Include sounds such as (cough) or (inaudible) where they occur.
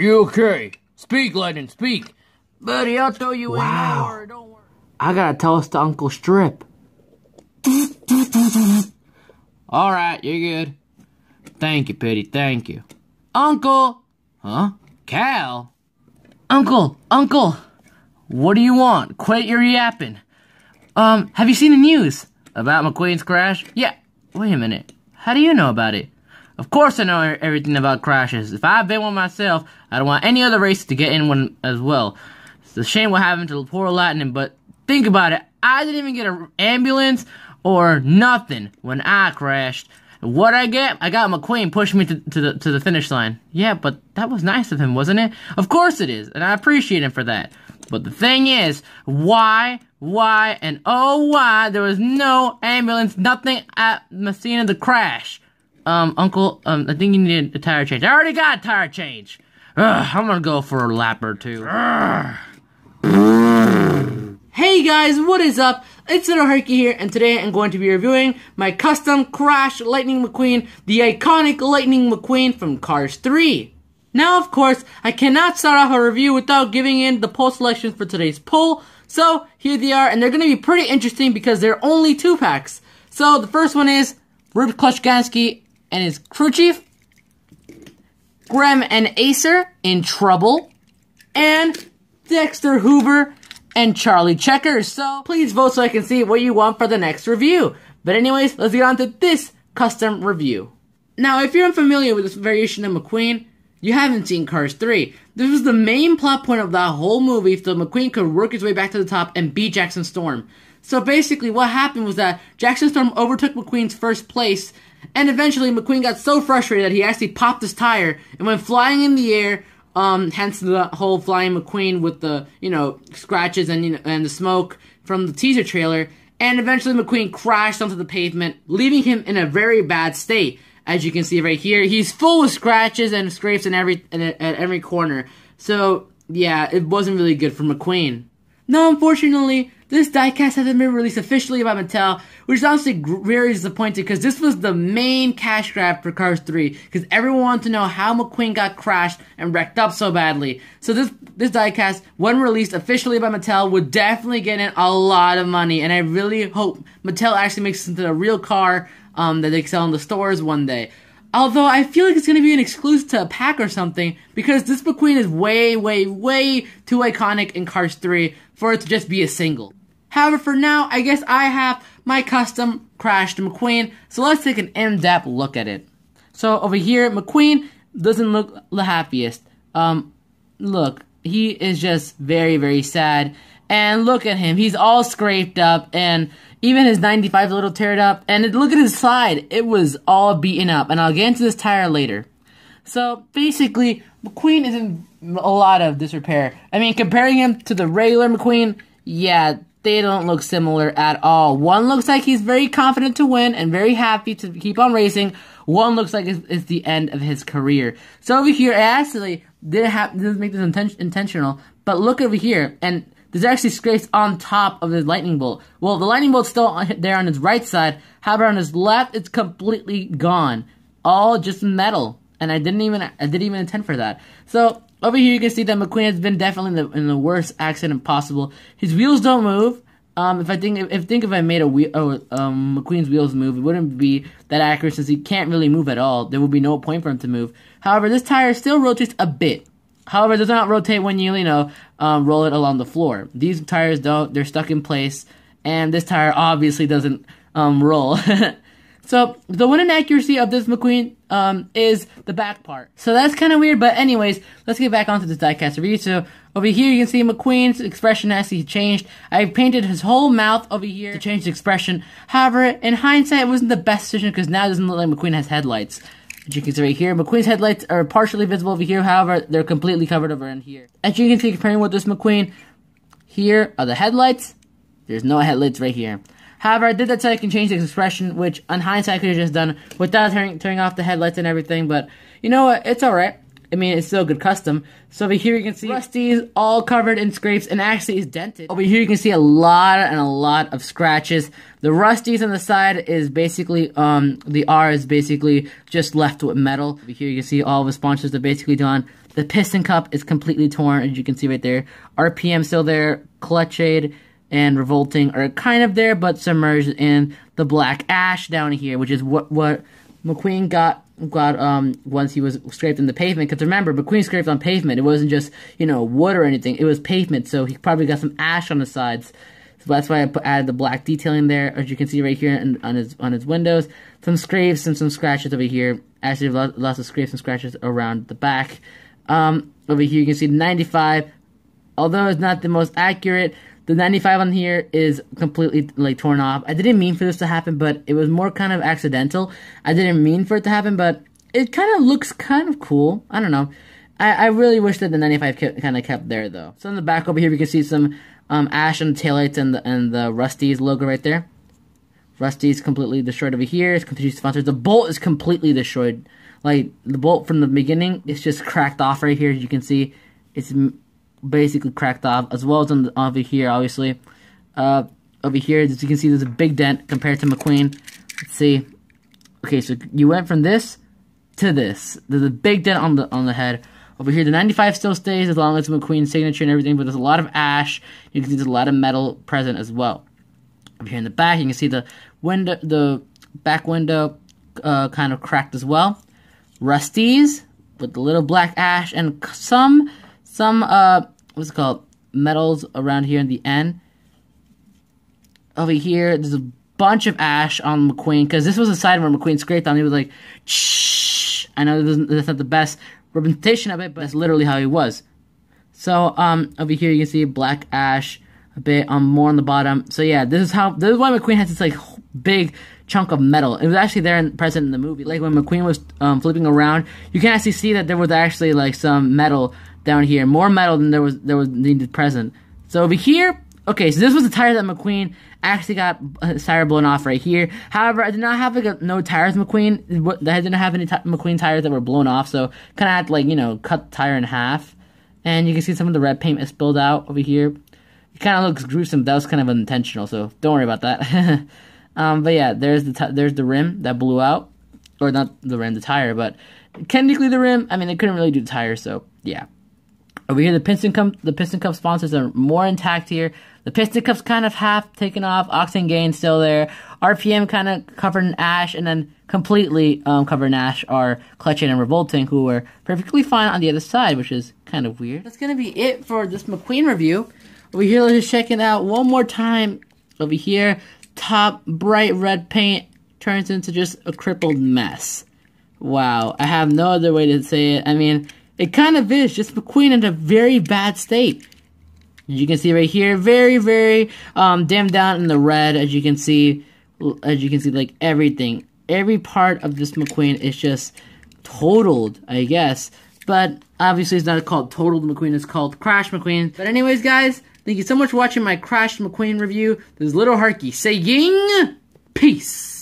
You okay? Speak, Lightning. speak. Buddy, I'll throw you wow. in. do don't worry. I gotta tell us to Uncle Strip. Alright, you're good. Thank you, Pity, thank you. Uncle! Huh? Cal? Uncle, Uncle! What do you want? Quit your yapping. Um, have you seen the news? About McQueen's crash? Yeah. Wait a minute. How do you know about it? Of course I know everything about crashes. If I've been one myself, I don't want any other race to get in one as well. It's a shame what happened to poor Latin, but think about it. I didn't even get an ambulance or nothing when I crashed. What I get? I got McQueen pushing me to, to, the to the finish line. Yeah, but that was nice of him, wasn't it? Of course it is, and I appreciate him for that. But the thing is, why, why, and oh why there was no ambulance, nothing at Messina the crash um, Uncle, um, I think you need a tire change. I already got a tire change. Ugh, I'm gonna go for a lap or two. hey guys, what is up? It's Little Herky here, and today I'm going to be reviewing my custom Crash Lightning McQueen, the iconic Lightning McQueen from Cars 3. Now, of course, I cannot start off a review without giving in the poll selections for today's poll, so here they are, and they're gonna be pretty interesting because they're only two packs. So the first one is Rip Klushkansky and his crew chief, Grem and Acer in trouble, and Dexter Hoover and Charlie Checkers. So please vote so I can see what you want for the next review. But anyways, let's get on to this custom review. Now, if you're unfamiliar with this variation of McQueen, you haven't seen Cars 3. This was the main plot point of that whole movie so McQueen could work his way back to the top and beat Jackson Storm. So basically, what happened was that Jackson Storm overtook McQueen's first place, and eventually McQueen got so frustrated that he actually popped his tire and went flying in the air. Um, hence the whole flying McQueen with the you know scratches and you know, and the smoke from the teaser trailer. And eventually McQueen crashed onto the pavement, leaving him in a very bad state. As you can see right here, he's full of scratches and scrapes in every in, at every corner. So yeah, it wasn't really good for McQueen. Now, unfortunately, this diecast hasn't been released officially by Mattel, which is honestly very disappointing because this was the main cash grab for Cars 3 because everyone wanted to know how McQueen got crashed and wrecked up so badly. So this this diecast, when released officially by Mattel, would definitely get in a lot of money, and I really hope Mattel actually makes into a real car um, that they sell in the stores one day. Although I feel like it's gonna be an exclusive to a pack or something, because this McQueen is way, way, way too iconic in Cars 3 for it to just be a single. However, for now, I guess I have my custom Crash to McQueen, so let's take an in-depth look at it. So over here, McQueen doesn't look the happiest. Um, look, he is just very, very sad. And look at him, he's all scraped up, and even his 95 a little teared up. And look at his side, it was all beaten up. And I'll get into this tire later. So basically, McQueen is in a lot of disrepair. I mean, comparing him to the regular McQueen, yeah, they don't look similar at all. One looks like he's very confident to win and very happy to keep on racing. One looks like it's, it's the end of his career. So over here, I actually didn't have didn't make this inten- intentional, but look over here and there's actually scrapes on top of the lightning bolt. Well, the lightning bolt's still there on his right side. However, on his left, it's completely gone, all just metal. And I didn't even I didn't even intend for that. So over here, you can see that McQueen's been definitely in the, in the worst accident possible. His wheels don't move. Um, if I think if, think if I made a wheel, oh, um, McQueen's wheels move, it wouldn't be that accurate since he can't really move at all. There would be no point for him to move. However, this tire still rotates a bit. However, it does not rotate when you you know um, roll it along the floor. These tires don't; they're stuck in place, and this tire obviously doesn't um, roll. (laughs) So the one inaccuracy of this McQueen um, is the back part. So that's kind of weird, but anyways, let's get back onto this diecast review. So over here you can see McQueen's expression as he changed. I painted his whole mouth over here to change the expression. However, in hindsight, it wasn't the best decision because now it doesn't look like McQueen has headlights. As you can see right here, McQueen's headlights are partially visible over here, however, they're completely covered over in here. As you can see, comparing with this McQueen, here are the headlights. There's no headlights right here. However, I did that so I can change the expression, which on hindsight I could have just done without turning, turning off the headlights and everything, but you know what? It's alright. I mean, it's still a good custom. So over here you can see Rusty's all covered in scrapes and actually is dented. Over here you can see a lot and a lot of scratches. The Rusty's on the side is basically, um, the R is basically just left with metal. Over here you can see all the sponsors are basically done. The piston cup is completely torn, as you can see right there. RPM still there, clutch aid, and revolting are kind of there, but submerged in the black ash down here, which is what what McQueen got got um once he was scraped in the pavement. Because remember, McQueen scraped on pavement. It wasn't just you know wood or anything. It was pavement, so he probably got some ash on the sides. So that's why I put, added the black detailing there, as you can see right here and on his on his windows. Some scrapes and some scratches over here. Actually, lots of scrapes and scratches around the back. Um, over here you can see 95. Although it's not the most accurate, the 95 on here is completely like torn off. I didn't mean for this to happen, but it was more kind of accidental. I didn't mean for it to happen, but it kind of looks kind of cool. I don't know. I, I really wish that the 95 kind of kept there though. So in the back over here, we can see some um, ash and taillights and the, and the Rusty's logo right there. Rusty's completely destroyed over here. It's continued sponsors. The bolt is completely destroyed. Like the bolt from the beginning, it's just cracked off right here. As you can see, it's basically cracked off, as well as on the, over here, obviously. Uh, over here, as you can see, there's a big dent compared to McQueen. Let's see. Okay, so you went from this to this. There's a big dent on the on the head. Over here, the 95 still stays as long as McQueen's signature and everything, but there's a lot of ash. You can see there's a lot of metal present as well. Over here in the back, you can see the window, the back window uh, kind of cracked as well. Rusties with the little black ash and some some uh what's it called metals around here in the end. Over here, there's a bunch of ash on McQueen because this was a side where McQueen scraped on. He was like, "Shh." I know that's not the best representation of it, but that's literally how he was. So um, over here you can see black ash a bit um more on the bottom. So yeah, this is how this is why McQueen has this like big chunk of metal. It was actually there and present in the movie. Like when McQueen was um, flipping around, you can actually see that there was actually like some metal down here, more metal than there was there was needed present. So over here, okay, so this was the tire that McQueen actually got his uh, tire blown off right here. However, I did not have like a, no tires McQueen. I didn't have any t- McQueen tires that were blown off, so kind of had to like you know cut the tire in half. And you can see some of the red paint is spilled out over here. It kind of looks gruesome. That was kind of unintentional, so don't worry about that. (laughs) um, but yeah, there's the t- there's the rim that blew out, or not the rim, the tire, but technically the rim. I mean, they couldn't really do the tire, so yeah. Over here, the piston cup, the piston cup sponsors are more intact here. The piston cup's kind of half taken off. Oxen gain still there. RPM kind of covered in ash, and then completely um, covered in ash are clutching and Revolting, who were perfectly fine on the other side, which is kind of weird. That's gonna be it for this McQueen review. Over here, let's just check it out one more time. Over here, top bright red paint turns into just a crippled mess. Wow, I have no other way to say it. I mean it kind of is, just the queen in a very bad state. As you can see right here, very, very um, dimmed down in the red, as you can see, as you can see, like, everything. Every part of this McQueen is just totaled, I guess. But obviously it's not called totaled McQueen, it's called Crash McQueen. But anyways, guys, thank you so much for watching my Crash McQueen review. This is Little Harky saying peace.